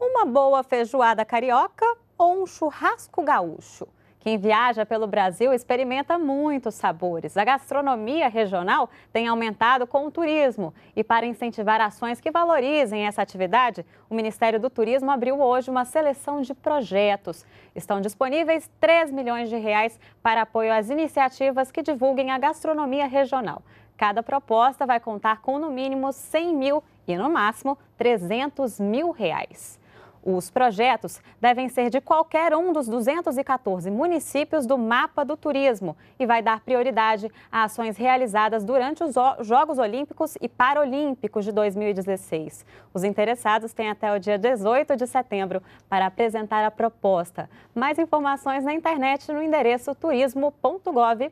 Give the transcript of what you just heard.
uma boa feijoada carioca ou um churrasco gaúcho. Quem viaja pelo Brasil experimenta muitos sabores. A gastronomia regional tem aumentado com o turismo. E para incentivar ações que valorizem essa atividade, o Ministério do Turismo abriu hoje uma seleção de projetos. Estão disponíveis 3 milhões de reais para apoio às iniciativas que divulguem a gastronomia regional. Cada proposta vai contar com no mínimo 100 mil e no máximo 300 mil reais. Os projetos devem ser de qualquer um dos 214 municípios do mapa do turismo e vai dar prioridade a ações realizadas durante os Jogos Olímpicos e Paralímpicos de 2016. Os interessados têm até o dia 18 de setembro para apresentar a proposta. Mais informações na internet no endereço turismo.gov.br.